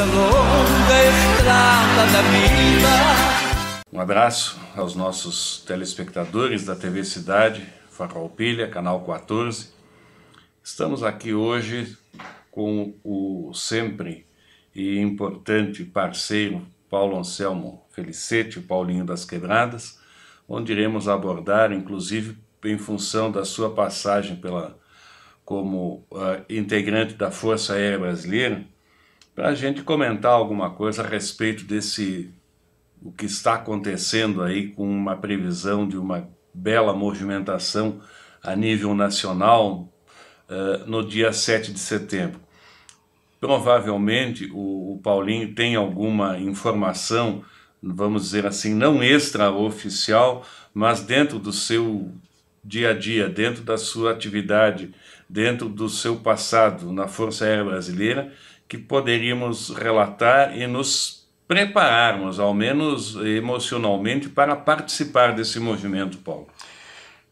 esta longa estrada da vida. Um abraço aos nossos telespectadores da TV Cidade, Farroupilha, Canal 14. Estamos aqui hoje com o sempre e importante parceiro Paulo Anselmo Felicete, o Paulinho das Quebradas, onde iremos abordar, inclusive em função da sua passagem pela como uh, integrante da Força Aérea Brasileira, para a gente comentar alguma coisa a respeito desse o que está acontecendo aí com uma previsão de uma bela movimentação a nível nacional uh, no dia 7 de setembro. Provavelmente o, o, Paulinho tem alguma informação, vamos dizer assim, não extraoficial, mas dentro do seu dia a dia, dentro da sua atividade, dentro do seu passado na Força Aérea Brasileira, que poderíamos relatar e nos prepararmos, ao menos emocionalmente, para participar desse movimento, Paulo.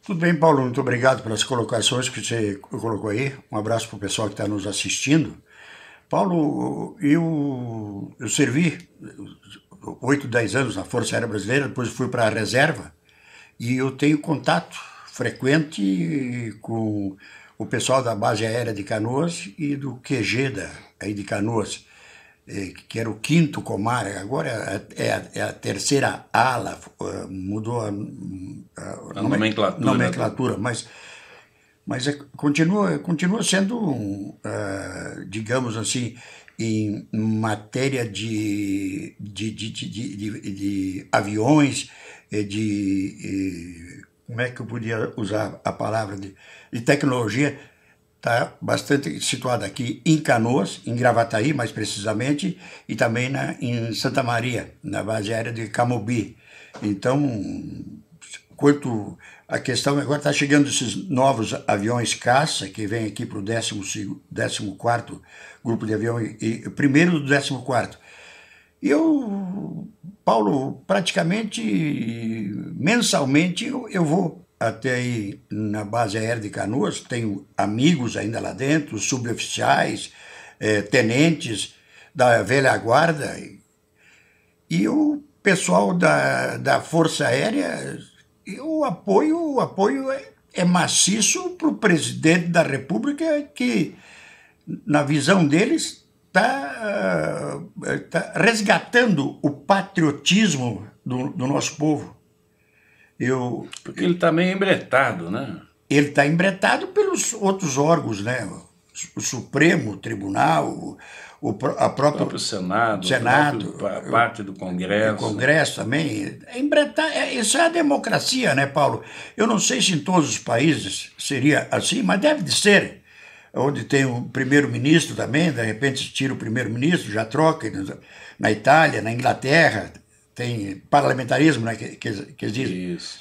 Tudo bem, Paulo, muito obrigado pelas colocações que você colocou aí. Um abraço para o pessoal que está nos assistindo. Paulo, eu, eu servi 8, 10 anos na Força Aérea Brasileira, depois fui para a reserva e eu tenho contato frequente com o pessoal da base aérea de Canoas e do QG da, aí de Canoas, eh, que era o quinto comar, agora é a, é a é terceira ala, eh, mudou a, a, a nomenclatura, né? nomenclatura né? mas, mas é, continua, continua sendo, um, uh, digamos assim, em matéria de, de, de, de, de, de aviões, de, de como é que eu podia usar a palavra de, de tecnologia, está bastante situada aqui em Canoas, em Gravataí, mais precisamente, e também na, em Santa Maria, na base aérea de Camobi. Então, quanto à questão, agora está chegando esses novos aviões caça, que vêm aqui para o 14 Grupo de Avião, e, e, primeiro do 14 e eu, Paulo, praticamente mensalmente eu, eu vou até aí na base aérea de Canoas, tenho amigos ainda lá dentro, suboficiais, eh, tenentes da velha guarda. E o pessoal da, da Força Aérea, o apoio, o apoio é, é maciço para o presidente da República, que, na visão deles, está eh, eh, tá resgatando o patriotismo do, do, nosso povo. Eu, Porque ele está meio embretado, né? Ele está embretado pelos outros órgãos, né? O Supremo Tribunal, o, a própria, o próprio Senado, Senado a parte do Congresso. O Congresso também. É é, isso é a democracia, né, Paulo? Eu não sei se em todos os países seria assim, mas deve de ser onde tem o primeiro-ministro também, de repente tira o primeiro-ministro, já troca, na Itália, na Inglaterra, tem parlamentarismo, né, que, que, que Isso.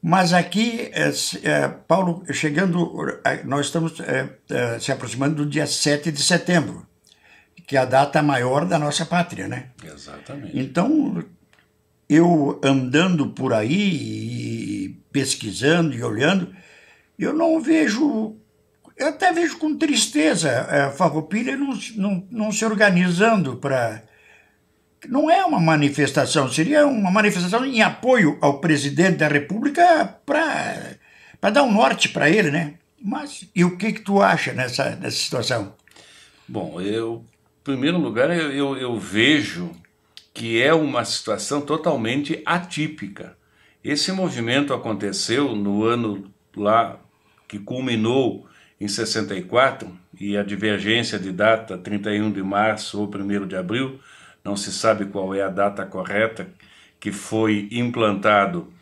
Mas aqui, é, é, Paulo, chegando, é, nós estamos é, é, se aproximando do dia 7 de setembro, que é a data maior da nossa pátria, né? Exatamente. Então, eu andando por aí, e pesquisando e olhando, eu não vejo eu até vejo com tristeza a eh, Farroupilha não, não, não se organizando para... Não é uma manifestação, seria uma manifestação em apoio ao presidente da República para dar um norte para ele, né? Mas e o que, que tu acha nessa, nessa situação? Bom, eu, em primeiro lugar, eu, eu, eu vejo que é uma situação totalmente atípica. Esse movimento aconteceu no ano lá que culminou em 64 e a divergência de data 31 de março ou 1 de abril, não se sabe qual é a data correta que foi implantado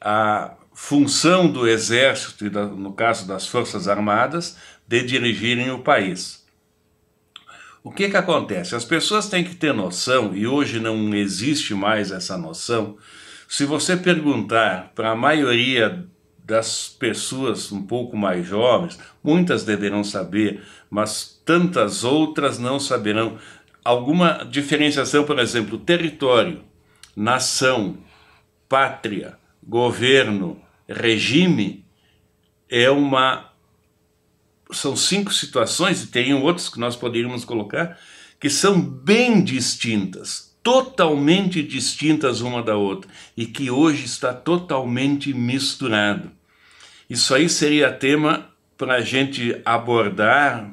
a função do exército e da, no caso das forças armadas de dirigirem o país. O que que acontece? As pessoas têm que ter noção e hoje não existe mais essa noção. Se você perguntar para a maioria das pessoas um pouco mais jovens, muitas deverão saber, mas tantas outras não saberão. Alguma diferenciação, por exemplo, território, nação, pátria, governo, regime, é uma. São cinco situações, e tem outros que nós poderíamos colocar, que são bem distintas totalmente distintas uma da outra e que hoje está totalmente misturado. Isso aí seria tema para a gente abordar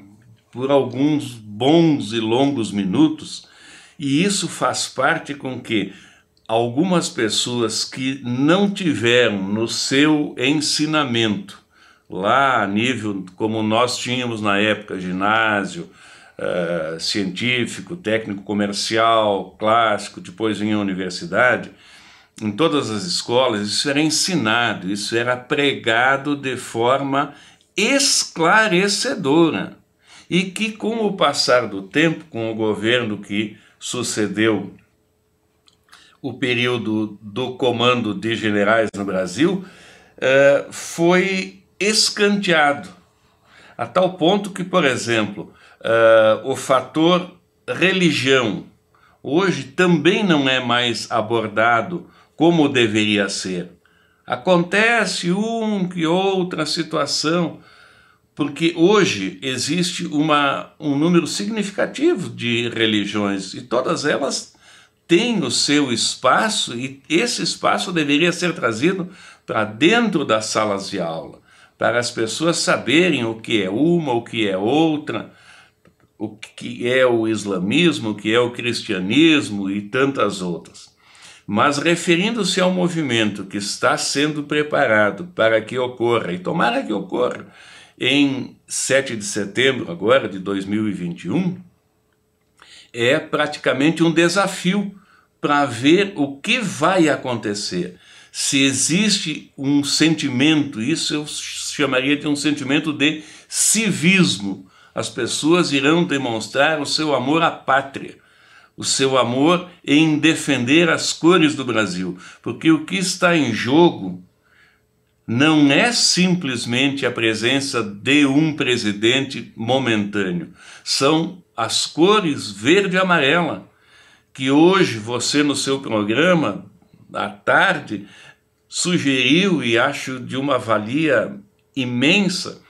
por alguns bons e longos minutos, e isso faz parte com que algumas pessoas que não tiveram no seu ensinamento, lá a nível como nós tínhamos na época, ginásio, eh, científico, técnico comercial, clássico, depois em universidade, em todas as escolas, isso era ensinado, isso era pregado de forma esclarecedora. E que, com o passar do tempo, com o governo que sucedeu o período do comando de generais no Brasil, eh, foi escanteado. A tal ponto que, por exemplo, uh, o fator religião hoje também não é mais abordado como deveria ser. Acontece um que outra situação, porque hoje existe uma, um número significativo de religiões e todas elas têm o seu espaço e esse espaço deveria ser trazido para dentro das salas de aula, para as pessoas saberem o que é uma, o que é outra o que é o islamismo, o que é o cristianismo e tantas outras. Mas referindo-se ao movimento que está sendo preparado para que ocorra, e tomara que ocorra, em 7 de setembro agora de 2021, é praticamente um desafio para ver o que vai acontecer. Se existe um sentimento, isso eu chamaria de um sentimento de civismo, as pessoas irão demonstrar o seu amor à pátria, o seu amor em defender as cores do Brasil, porque o que está em jogo não é simplesmente a presença de um presidente momentâneo, são as cores verde e amarela, que hoje você no seu programa à tarde sugeriu e acho de uma valia imensa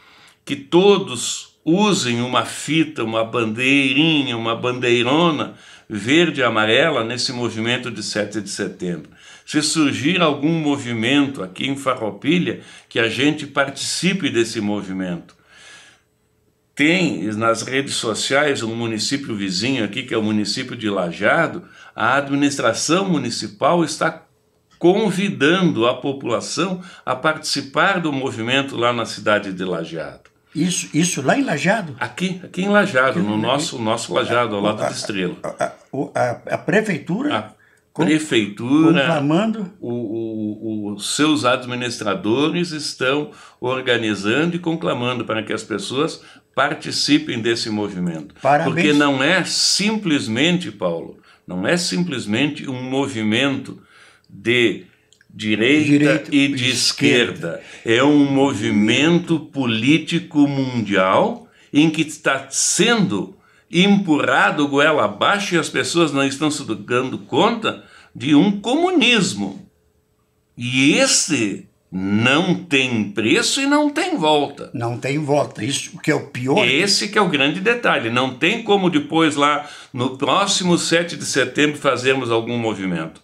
que todos usem uma fita, uma bandeirinha, uma bandeirona verde e amarela nesse movimento de 7 de setembro. Se surgir algum movimento aqui em Farroupilha, que a gente participe desse movimento. Tem nas redes sociais um município vizinho aqui, que é o município de Lajado, a administração municipal está convidando a população a participar do movimento lá na cidade de Lajado. Isso, isso lá em Lajado? Aqui, aqui em Lajado, aqui no, nosso, nosso Lajado, ao lado a, da Estrela. A, a, a prefeitura. A prefeitura. Conclamando. O, os seus administradores estão organizando e conclamando para que as pessoas participem desse movimento. Parabéns. Porque não é simplesmente, Paulo, não é simplesmente um movimento de direita, direita e de esquerda. esquerda. É um movimento político mundial em que está sendo empurrado goela abaixo e as pessoas não estão se dando conta de um comunismo. E esse não tem preço e não tem volta. Não tem volta, isso que é o pior. Esse que é o grande detalhe, não tem como depois lá no próximo 7 de setembro fazermos algum movimento.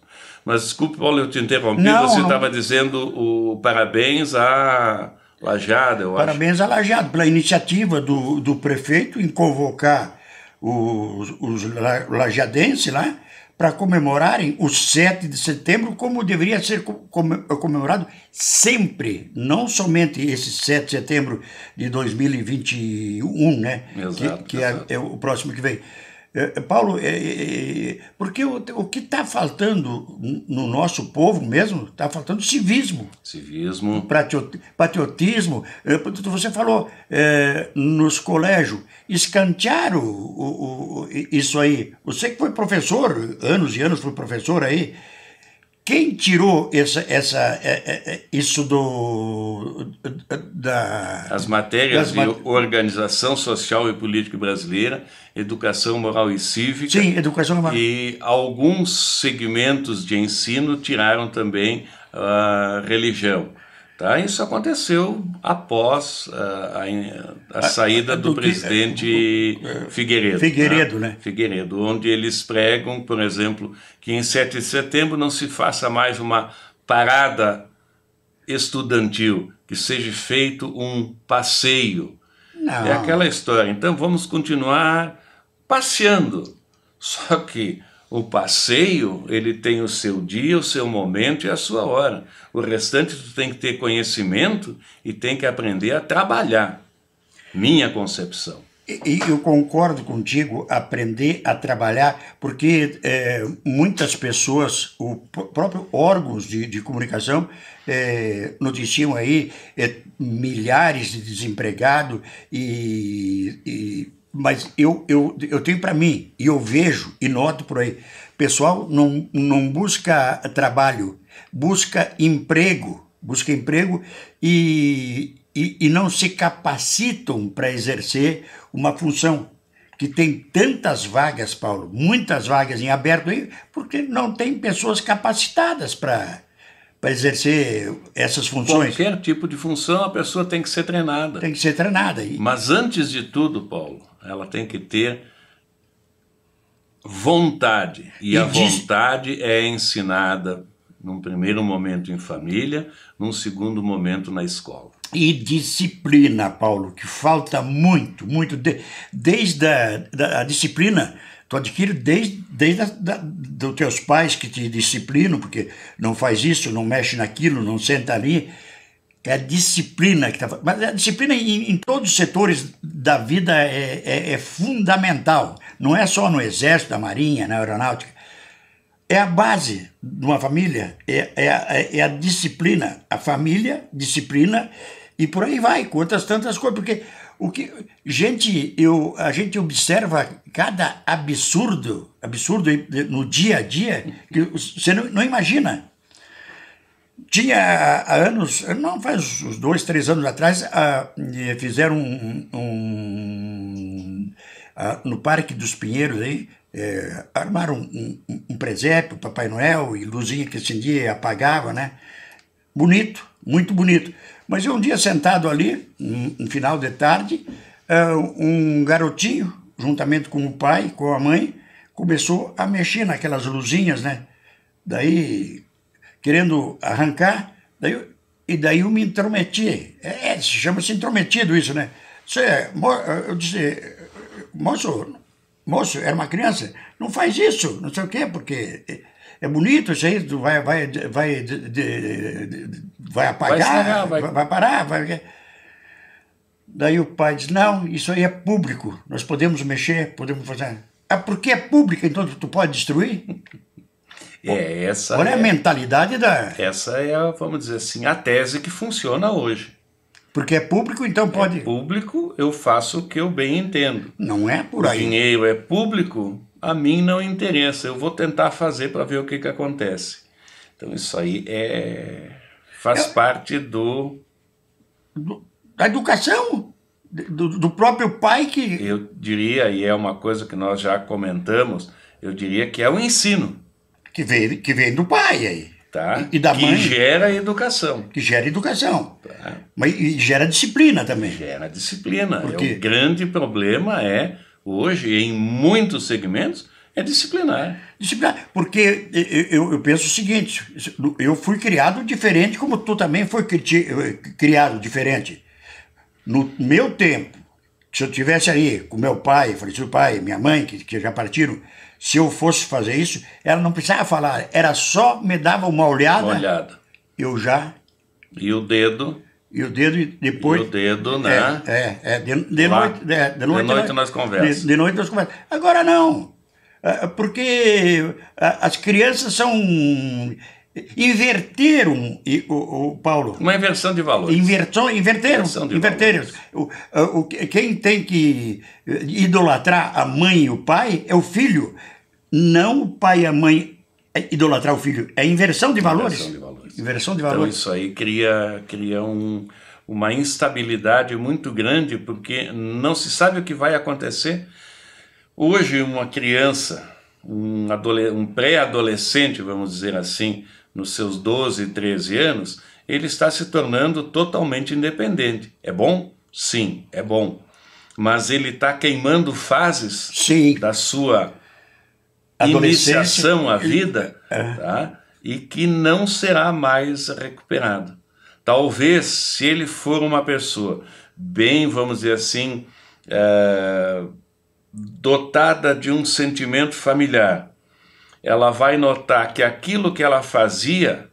Mas desculpe, Paulo, eu te interrompi. Não, Você estava dizendo o parabéns à Lajada, eu parabéns acho. Parabéns à Lajada pela iniciativa do, do prefeito em convocar os, os lajadenses lá né, para comemorarem o 7 de setembro como deveria ser comemorado sempre, não somente esse 7 de setembro de 2021, né? Exato, que, que é exato. É, é o próximo que vem é, é, Paulo, é, é, porque o, o que está faltando no nosso povo mesmo, está faltando civismo. Civismo. Patriotismo. Você falou nos colégios, escantearam o, o, isso aí. Você que foi professor, anos e anos foi professor aí, quem tirou essa, essa, é, é, é, isso do. Da, As matérias de mat... organização social e política brasileira, educação moral e cívica. Sim, educação moral. E alguns segmentos de ensino tiraram também a religião. Tá? Isso aconteceu após ah, a, a, a saída do, do presidente que, é, é, Figueiredo. Figueiredo, né? né? Figueiredo, onde eles pregam, por exemplo, que em 7 de setembro não se faça mais uma parada estudantil, que seja feito um passeio. É não. É aquela história. Então vamos continuar passeando. Só que o passeio, ele tem o seu dia, o seu momento e a sua hora. O restante tu tem que ter conhecimento e tem que aprender a trabalhar. Minha concepção. E eu concordo contigo, aprender a trabalhar, porque é, muitas pessoas, o próprio órgãos de, de comunicação, é, noticiam aí é, milhares de desempregados e, e mas eu, eu, eu tenho para mim, e eu vejo e noto por aí, pessoal não, não busca trabalho, busca emprego, busca emprego e, e, e não se capacitam para exercer uma função que tem tantas vagas, Paulo, muitas vagas em aberto aí, porque não tem pessoas capacitadas para para exercer essas funções. Qualquer tipo de função a pessoa tem que ser treinada. Tem que ser treinada. Mas antes de tudo, Paulo, ela tem que ter vontade. E, e a diz... vontade é ensinada num primeiro momento em família, num segundo momento na escola. E disciplina, Paulo, que falta muito, muito. De, desde a, da, a disciplina, tu adquire desde, desde a, teus pais que te disciplinam, porque não faz isso, não mexe naquilo, não senta ali é a disciplina que está. Mas a disciplina em, em, todos os setores da vida é, é, é, fundamental. Não é só no exército, na marinha, na aeronáutica. É a base de uma família, é, é, a, é, é a disciplina. A família, disciplina, e por aí vai, quantas tantas coisas. Porque o que. Gente, eu, a gente observa cada absurdo, absurdo no dia a dia, que você não, não imagina tinha há anos, não faz uns dois, três anos atrás, ah, eh, fizeram um, um ah, no Parque dos Pinheiros aí, eh, armaram um, um, presépio, Papai Noel e luzinha que acendia e apagava, né? Bonito, muito bonito. Mas eu um dia sentado ali, no final de tarde, ah, um garotinho, juntamente com o pai, com a mãe, começou a mexer naquelas luzinhas, né? Daí querendo arrancar, daí, e daí eu me intrometi. É, é chama-se intrometido isso, né? Você, é, eu disse, moço, moço, era uma criança, não faz isso, não sei o quê, porque é, é bonito isso aí, tu vai, vai, vai, de, de, de, vai apagar, vai, vai... vai parar, vai... Daí o pai diz, não, isso aí é público, nós podemos mexer, podemos fazer... Ah, porque é público, então tu pode destruir? É, essa Olha é, a é- mentalidade da. Essa é, vamos dizer assim, a tese que funciona hoje. Porque é público, então é pode. É público, eu faço o que eu bem entendo. Não é por aí. O dinheiro é público, a mim não interessa. Eu vou tentar fazer para ver o que, que acontece. Então isso aí é faz parte do... do... da educação do, do próprio pai que eu diria e é uma coisa que nós já comentamos. Eu diria que é o ensino que vem, que vem do pai aí. Tá. E, e da que mãe. Que gera educação. Que gera educação. Tá. Mas e gera disciplina também. Gera disciplina. Porque... É o grande problema é, hoje, em muitos segmentos, é disciplinar. Disciplinar. Porque eu, eu penso o seguinte: eu fui criado diferente, como tu também foi eh, criado diferente. No meu tempo, se eu tivesse aí com meu pai, falecido pai, minha mãe, que, que já partiram, se eu fosse fazer isso, ela não precisava falar, era só me dava uma olhada. Uma olhada. Eu já. E o dedo. E o dedo depois. E o dedo, né? É, é, é de, de noite, é, de, noite. De noite nós conversamos. De, de, noite nós conversamos. Agora não. É, porque é, as crianças são inverteram o, o, Paulo. Uma inversão de valores. Inversão, inverteram. Inversão de inverteram. O, o, quem tem que idolatrar a mãe e o pai é o filho, não o pai e a mãe é idolatrar o filho. É inversão de valores. Inversão de valores. Inversão de valores. Então isso aí cria, cria um, uma instabilidade muito grande porque não se sabe o que vai acontecer. Hoje uma criança, um, um pré-adolescente, vamos dizer assim, nos seus 12, 13 anos, ele está se tornando totalmente independente. É bom? Sim, é bom. Mas ele está queimando fases Sim. da sua iniciação à vida é. tá? e que não será mais recuperado. Talvez, se ele for uma pessoa bem, vamos dizer assim, é, dotada de um sentimento familiar, ela vai notar que aquilo que ela fazia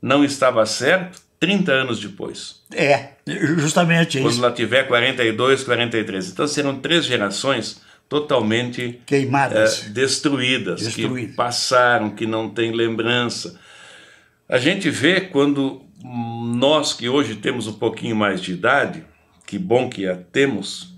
não estava certo 30 anos depois. É, justamente Quando isso. Quando ela tiver 42, 43. Então serão três gerações totalmente queimadas, é, eh, destruídas, Destruídas, que passaram, que não têm lembrança. A gente vê quando nós que hoje temos um pouquinho mais de idade, que bom que a temos.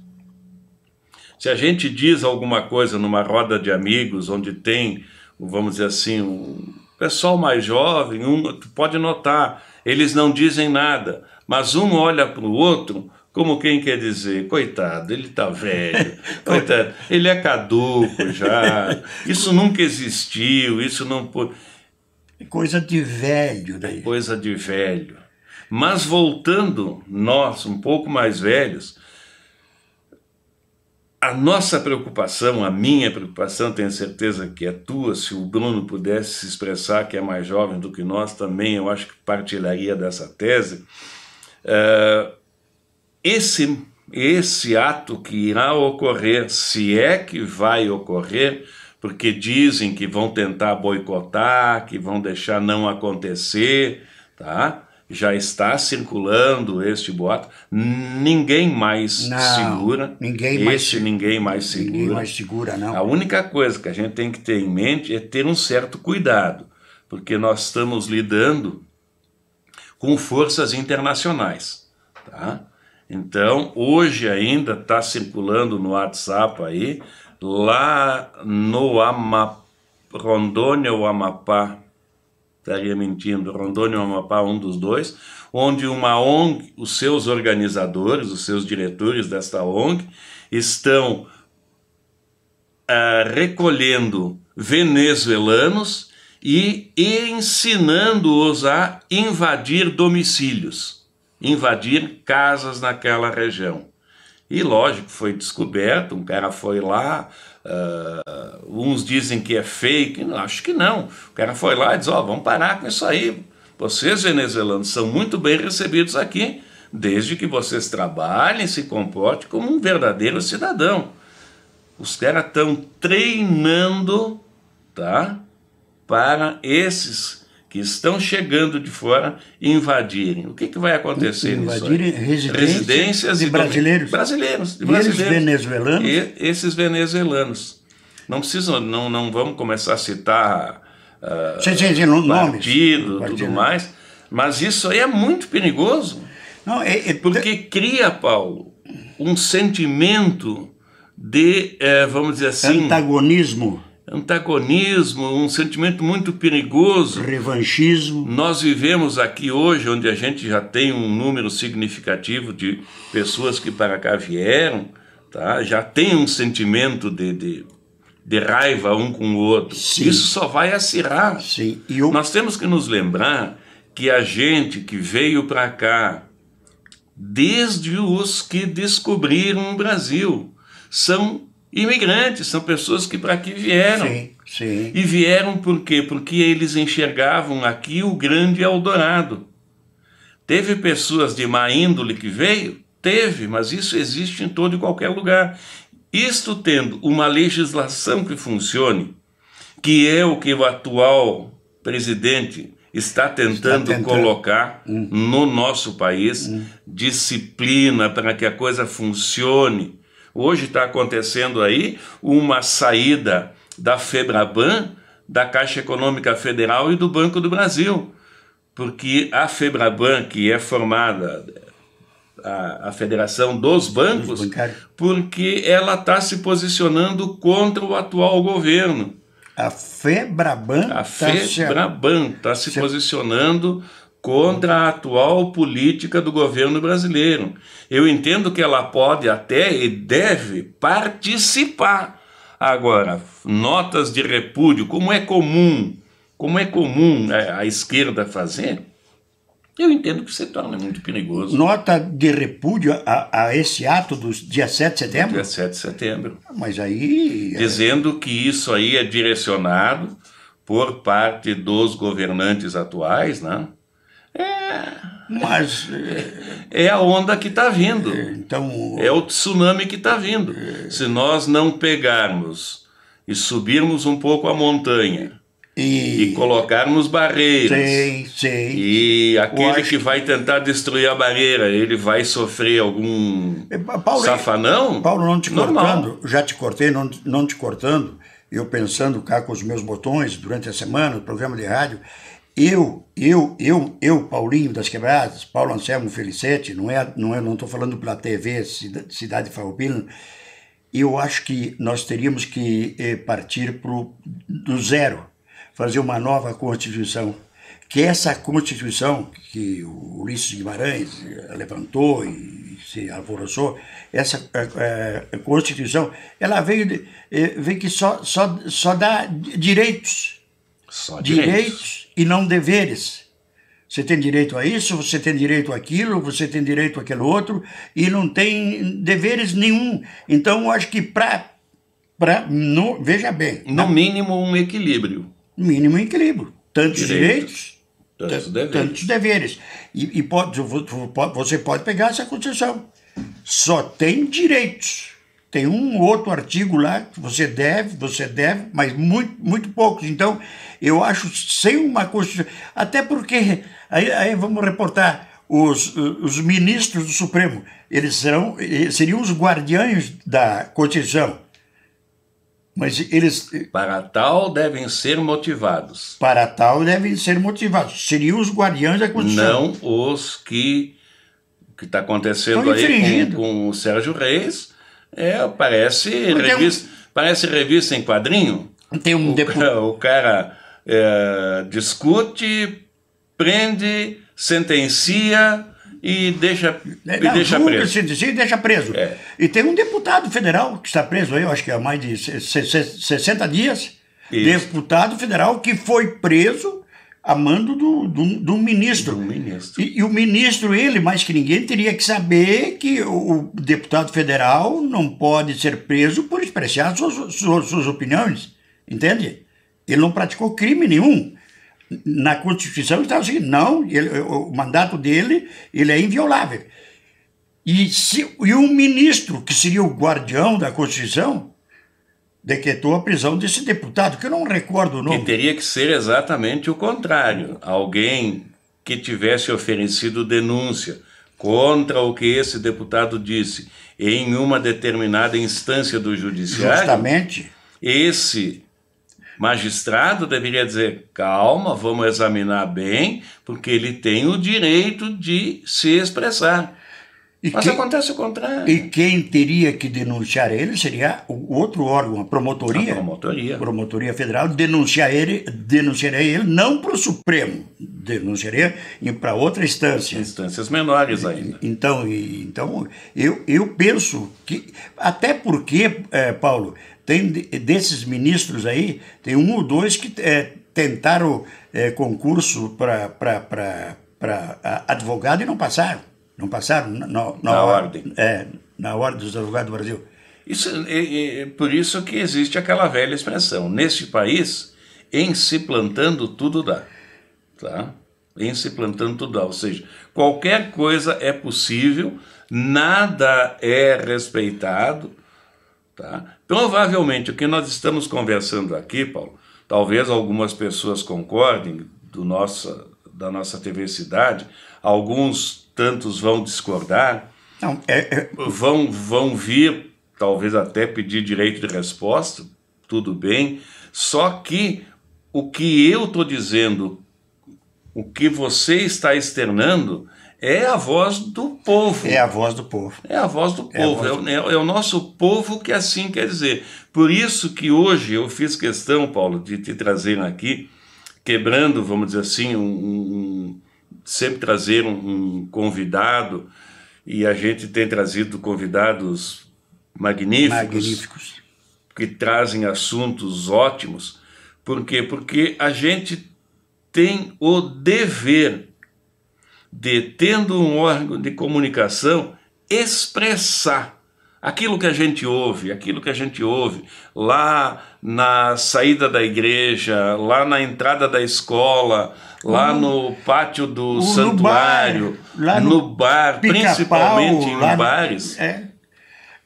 Se a gente diz alguma coisa numa roda de amigos onde tem vamos dizer assim, um pessoal mais jovem, um, pode notar, eles não dizem nada, mas um olha para o outro como quem quer dizer, coitado, ele está velho, coitado, ele é caduco já, isso nunca existiu, isso não é Coisa de velho daí. Né? É coisa de velho. Mas voltando, nós, um pouco mais velhos, a nossa preocupação, a minha preocupação, tenho certeza que é tua, se o Bruno pudesse se expressar, que é mais jovem do que nós também, eu acho que partilharia dessa tese. Uh, esse, esse ato que irá ocorrer, se é que vai ocorrer, porque dizem que vão tentar boicotar, que vão deixar não acontecer, tá? já está circulando este boato, ninguém mais não, segura. Ninguém este ninguém mais segura. Ninguém mais segura, não. A única coisa que a gente tem que ter em mente é ter um certo cuidado, porque nós estamos lidando com forças internacionais, tá? Então, hoje ainda está circulando no WhatsApp aí, lá no Amapá, Rondônia ou Amapá, estaria mentindo, Rondônia ou é Amapá, um dos dois, onde uma ONG, os seus organizadores, os seus diretores desta ONG, estão ah, recolhendo venezuelanos e, e ensinando-os a invadir domicílios, invadir casas naquela região. E lógico, foi descoberto, um cara foi lá, Uh, uns dizem que é fake, não, acho que não. O cara foi lá e disse: Ó, oh, vamos parar com isso aí. Vocês, venezuelanos, são muito bem recebidos aqui, desde que vocês trabalhem, se comportem como um verdadeiro cidadão. Os caras estão treinando, tá? Para esses que estão chegando de fora invadirem. O que, que vai acontecer invadirem nisso? Invadirem residências, residências de brasileiros. Brasileiros, de brasileiros. venezuelanos. E esses venezuelanos. Não precisam, não, não vamos começar a citar uh, sim, sim, sim, partido, nomes, tudo mais, mas isso aí é muito perigoso. Não, é, é, porque cria, Paulo, um sentimento de, é, vamos dizer assim... Antagonismo antagonismo, um sentimento muito perigoso. Revanchismo. Nós vivemos aqui hoje, onde a gente já tem um número significativo de pessoas que para cá vieram, tá? já tem um sentimento de, de, de raiva um com o outro. Sim. Isso só vai acirrar. Sim. E eu... Nós temos que nos lembrar que a gente que veio para cá, desde os que descobriram o Brasil, são imigrantes, são pessoas que para aqui vieram. Sim, sim. E vieram por quê? Porque eles enxergavam aqui o grande Eldorado. Teve pessoas de má índole que veio? Teve, mas isso existe em todo e qualquer lugar. Isto tendo uma legislação que funcione, que é o que o atual presidente está tentando, está tentando. colocar hum. no nosso país, hum. disciplina para que a coisa funcione, Hoje está acontecendo aí uma saída da FEBRABAN, da Caixa Econômica Federal e do Banco do Brasil, porque a FEBRABAN, que é formada a, a Federação dos Bancos, porque ela está se posicionando contra o atual governo. A FEBRABAN está se, Febraban tá se, se posicionando contra a atual política do governo brasileiro. Eu entendo que ela pode até e deve participar. Agora, notas de repúdio, como é comum, como é comum a, é, a esquerda fazer, eu entendo que se torna muito perigoso. Nota de repúdio a, a esse ato do dia 7 de setembro? Dia 7 de setembro. Ah, mas aí. É, Dizendo que isso aí é direcionado por parte dos governantes atuais, né? É, mas é, é a onda que está vindo. É, então, é o tsunami que está vindo. É, Se nós não pegarmos e subirmos um pouco a montanha e, e colocarmos barreiras. Sei, sei. E aquele que vai tentar destruir a barreira, ele vai sofrer algum é, Paulo, safanão? Paulo, não te Normal. cortando, já te cortei, não, não te cortando. Eu pensando cá com os meus botões durante a semana, o programa de rádio, eu, eu, eu, eu, Paulinho das Quebradas, Paulo Anselmo Felicete, não é, não é, não estou falando pela TV Cidade Farroupilha, eu acho que nós teríamos que eh, partir pro, do zero, fazer uma nova Constituição. Que essa Constituição que o Ulisses Guimarães eh, levantou e se alvoroçou, essa é, Constituição, ela veio, de, veio que só, só, só dá direitos. Só direitos, direitos e não deveres. Você tem direito a isso, você tem direito àquilo, você tem direito àquele outro, e não tem deveres nenhum. Então, eu acho que para. no, veja bem. No tá? mínimo, um equilíbrio. Mínimo equilíbrio. Tantos direitos, direitos tantos deveres. Tantos deveres. E, e pode, você pode pegar essa concessão. Só tem direitos. Tem um outro artigo lá que você deve, você deve, mas muito, muito poucos. Então, eu acho sem uma Constituição. Até porque, aí, aí vamos reportar, os, eh, os ministros do Supremo, eles serão, eh, seriam os guardiães da Constituição. Mas eles. Eh, Para tal devem ser motivados. Para tal devem ser motivados. Seriam os guardiães da Constituição. Não os que. que está acontecendo aí com, com, o Sérgio Reis, é, parece revista, um... parece revista em quadrinho. Tem um depo... o, o cara é, discute, prende, sentencia e deixa, é, e deixa preso. Sentencia e deixa preso. É. E tem um deputado federal que está preso aí, eu acho que há mais de 60 dias. Isso. Deputado federal que foi preso a mando do, do, do ministro. Do ministro. E, e, o ministro, ele, mais que ninguém, teria que saber que o, deputado federal não pode ser preso por expressar suas, suas, suas opiniões, entende? Ele não praticou crime nenhum. Na Constituição está assim, não, ele, o mandato dele ele é inviolável. E, se, e o ministro, que seria o guardião da Constituição, decretou a prisão desse deputado, que eu não recordo o nome. E teria que ser exatamente o contrário. Alguém que tivesse oferecido denúncia contra o que esse deputado disse em uma determinada instância do judiciário. Justamente. Esse magistrado deveria dizer: calma, vamos examinar bem, porque ele tem o direito de se expressar. E Mas quem, acontece o contrário. E quem teria que denunciar ele seria o outro órgão, a promotoria. A promotoria. Promotoria Federal denunciar ele, denunciaria ele não para o Supremo, denunciaria para outra instância. Instâncias menores ainda. Então, então eu, eu penso que. Até porque, é, Paulo, tem desses ministros aí, tem um ou dois que é, tentaram é, concurso para advogado e não passaram. Não passaram na, na, ordem. É, na ordem dos advogados do Brasil. Isso, é, por isso que existe aquela velha expressão: neste país, em se plantando, tudo dá. Tá? Em se plantando, tudo dá. Ou seja, qualquer coisa é possível, nada é respeitado. Tá? Provavelmente o que nós estamos conversando aqui, Paulo, talvez algumas pessoas concordem do nossa, da nossa TV Cidade, alguns tantos vão discordar, Não, é, é... Vão, vão vir, talvez até pedir direito de resposta, tudo bem, só que o que eu estou dizendo, o que você está externando, é a voz do povo. É a voz do povo. É a voz do é povo. Voz é do... É, é, o nosso povo que assim quer dizer. Por isso que hoje eu fiz questão, Paulo, de te trazer aqui, quebrando, vamos dizer assim, um, um, sempre trazer um, um convidado e a gente tem trazido convidados magníficos, magníficos, que trazem assuntos ótimos. Por quê? Porque a gente tem o dever de, tendo um órgão de comunicação, expressar Aquilo que a gente ouve, aquilo que a gente ouve lá na saída da igreja, lá na entrada da escola, lá uhum. no pátio do o santuário, no bar, no, no bar principalmente em bares. É.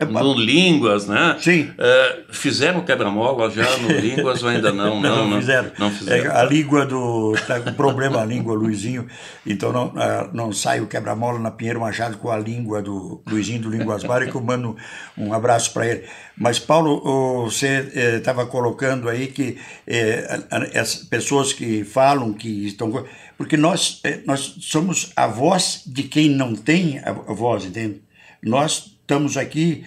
É no Línguas, né? Sim. É, fizeram quebra-mola já no Línguas ou ainda não? Não, não, fizeram. Não fizeram. É, a língua do. Está com problema a língua, Luizinho. Então não, ah, não sai o quebra-mola na Pinheiro Machado com a língua do Luizinho do Línguas Bar, que eu mando um abraço para ele. Mas, Paulo, você estava eh, colocando aí que eh, as pessoas que falam que estão. Porque nós, eh, nós somos a voz de quem não tem a voz, entende? Nós estamos aqui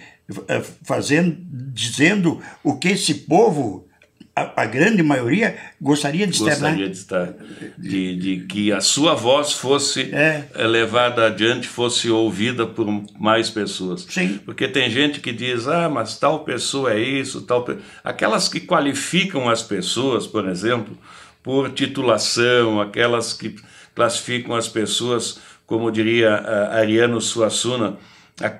eh, fazendo, dizendo o que esse povo, a, a grande maioria, gostaria de gostaria externar. Gostaria de estar, de, de, que a sua voz fosse é. Eh, levada adiante, fosse ouvida por mais pessoas. Sim. Porque tem gente que diz, ah, mas tal pessoa é isso, tal... Aquelas que qualificam as pessoas, por exemplo, por titulação, aquelas que classificam as pessoas, como diria eh, Ariano Suassuna, a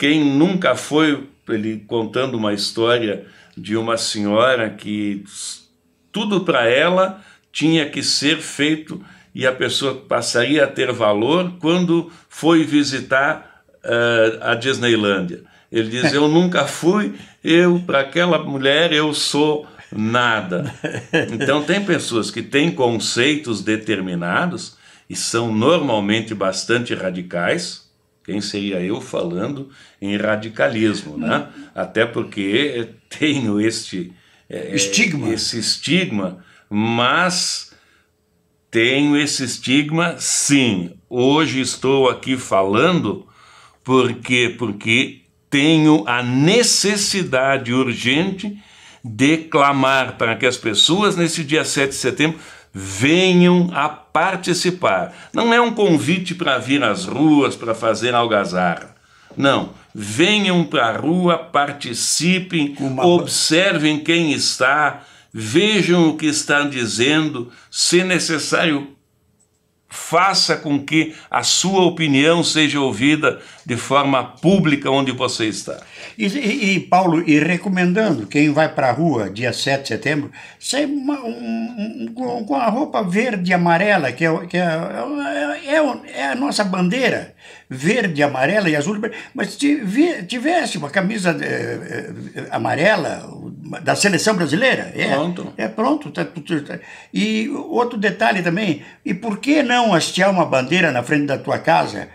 quem nunca foi, ele contando uma história de uma senhora que tudo para ela tinha que ser feito e a pessoa passaria a ter valor quando foi visitar uh, a Disneylândia. Ele diz: é. Eu nunca fui, eu, para aquela mulher, eu sou nada. Então, tem pessoas que têm conceitos determinados e são normalmente bastante radicais, quem seria eu falando em radicalismo, né? Até porque eh, tenho este é, estigma. Esse estigma, mas tenho esse estigma, sim. Hoje estou aqui falando porque porque tenho a necessidade urgente de clamar para que as pessoas nesse dia 7 de setembro venham a participar. Não é um convite para vir às ruas para fazer algazarra. Não, venham para a rua, participem, Uma... observem quem está, vejam o que está dizendo, se necessário, Faça com que a sua opinião seja ouvida de forma pública onde você está. E, e, Paulo, e recomendando, quem vai para a rua dia 7 de setembro, sai uma, um, com a roupa verde e amarela, que, é, que é, é, é, é a nossa bandeira verde, amarela e azul, mas tivesse uma camisa é, é, amarela da seleção brasileira. É, pronto. É pronto. Tá tá, tá, tá. E outro detalhe também, e por que não hastear uma bandeira na frente da tua casa?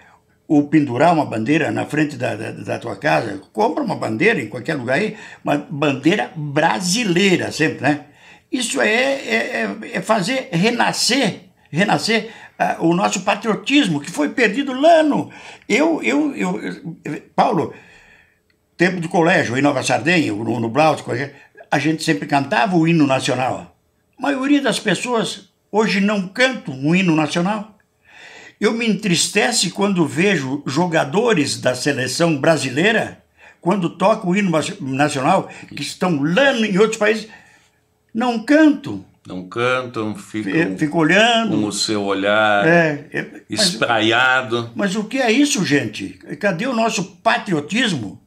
ou pendurar uma bandeira na frente da, da, da, tua casa, compra uma bandeira em qualquer lugar aí, uma bandeira brasileira sempre, né? Isso é, é, é, é fazer renascer, renascer ah, o nosso patriotismo que foi perdido lá no. Eu, eu, eu, Paulo, tempo do colégio, em Nova Sardenha, no, no a gente sempre cantava o hino nacional. A maioria das pessoas hoje não cantam o hino nacional. Eu me entristece quando vejo jogadores da seleção brasileira, quando tocam o hino nacional, que estão lá em outros países, não cantam. Não cantam, ficam, ficam olhando. Com o seu olhar é, é, espraiado. Mas, mas o que é isso, gente? Cadê o nosso patriotismo?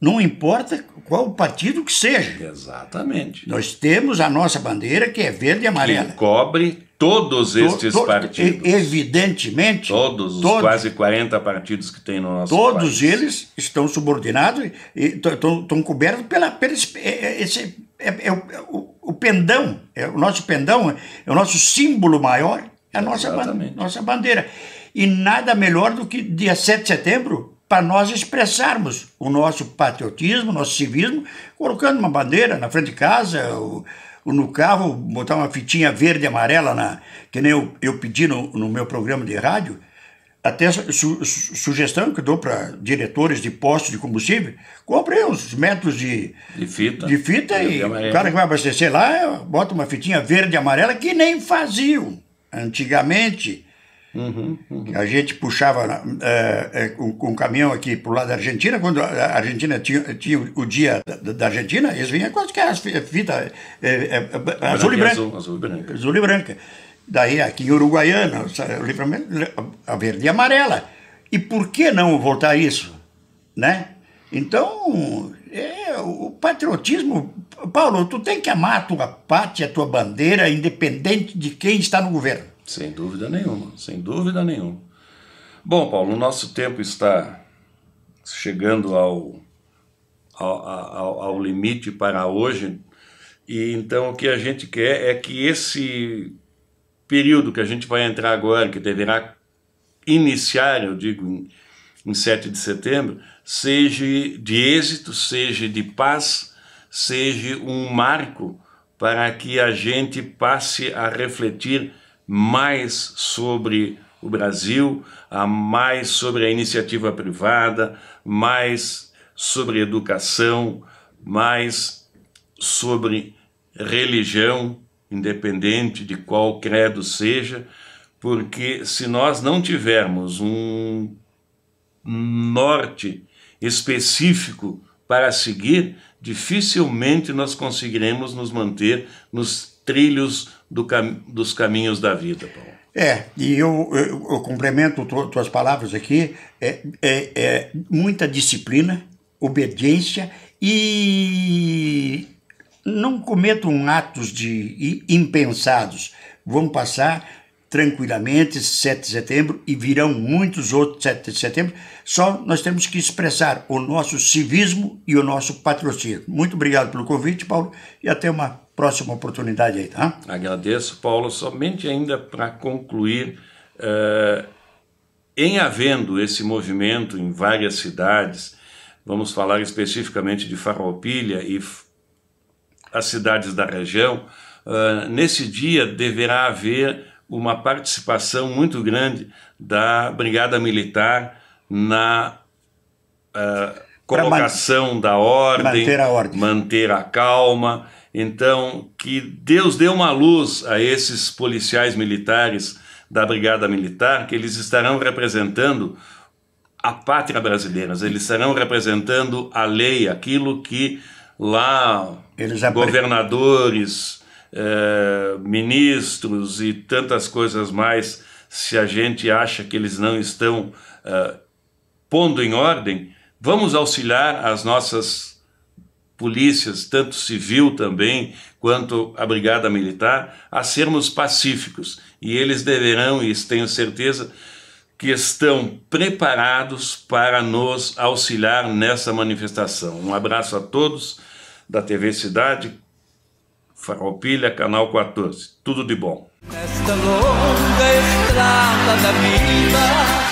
Não importa qual partido que seja. Exatamente. Nós temos a nossa bandeira, que é verde e amarela. Que cobre todos estes to, partidos. Evidentemente. Todos, todos, os quase 40 partidos que tem no nosso Todos país. eles estão subordinados e estão cobertos pela, pela esse é, é, é, o, o pendão, é, o nosso pendão, é o nosso símbolo maior, é a nossa, bandeira, nossa bandeira. E nada melhor do que dia 7 de setembro para nós expressarmos o nosso patriotismo, nosso civismo, colocando uma bandeira na frente de casa, ou, ou no carro, botar uma fitinha verde e amarela, na, que nem eu, eu pedi no, no meu programa de rádio, até su sugestão que dou para diretores de postos de combustível, comprem uns metros de, de fita, de fita é, e, o é é. cara que vai abastecer lá bota uma fitinha verde e amarela que nem faziam antigamente. Uhum, uhum. A gente puxava com uh, um, um, caminhão aqui para o lado da Argentina, quando a Argentina tinha, tinha o dia da, da, Argentina, eles vinham com as fitas uh, azul, azul e branca. Azul e branca. Daí aqui em Uruguaiana, o livramento, a verde e amarela. E por que não voltar isso? Né? Então, é, o patriotismo. Paulo, tu tem que amar a tua pátria, a tua bandeira, independente de quem está no governo. Sem dúvida nenhuma, sem dúvida nenhuma. Bom, Paulo, o nosso tempo está chegando ao, ao, ao, ao limite para hoje. E então o que a gente quer é que esse período que a gente vai entrar agora, que deverá iniciar, eu digo, em, em 7 de setembro, seja de êxito, seja de paz, seja um marco para que a gente passe a refletir mais sobre o Brasil, a mais sobre a iniciativa privada, mais sobre educação, mais sobre religião, independente de qual credo seja, porque se nós não tivermos um norte específico para seguir, dificilmente nós conseguiremos nos manter nos trilhos do cam dos caminhos da vida, Paulo. É, e eu, eu, eu complemento tu, tuas palavras aqui, é, é, é muita disciplina, obediência e não cometam atos de impensados. Vão passar tranquilamente 7 de setembro e virão muitos outros 7 de setembro. Só nós temos que expressar o nosso civismo e o nosso patrocínio. Muito obrigado pelo convite, Paulo, e até uma próxima oportunidade aí, tá? Agradeço, Paulo. Somente ainda para concluir, eh, em havendo esse movimento em várias cidades, vamos falar especificamente de Farroupilha e as cidades da região, uh, nesse dia deverá haver uma participação muito grande da Brigada Militar na uh, colocação da ordem manter, ordem manter, a calma. Então, que Deus dê uma luz a esses policiais militares da Brigada Militar, que eles estarão representando a pátria brasileira, eles estarão representando a lei, aquilo que lá governadores, eh, ministros e tantas coisas mais, se a gente acha que eles não estão eh, pondo em ordem, vamos auxiliar as nossas polícias, tanto civil também, quanto a brigada militar, a sermos pacíficos. E eles deverão, e tenho certeza, que estão preparados para nos auxiliar nessa manifestação. Um abraço a todos da TV Cidade, Farroupilha, Canal 14. Tudo de bom. longa estrada da vida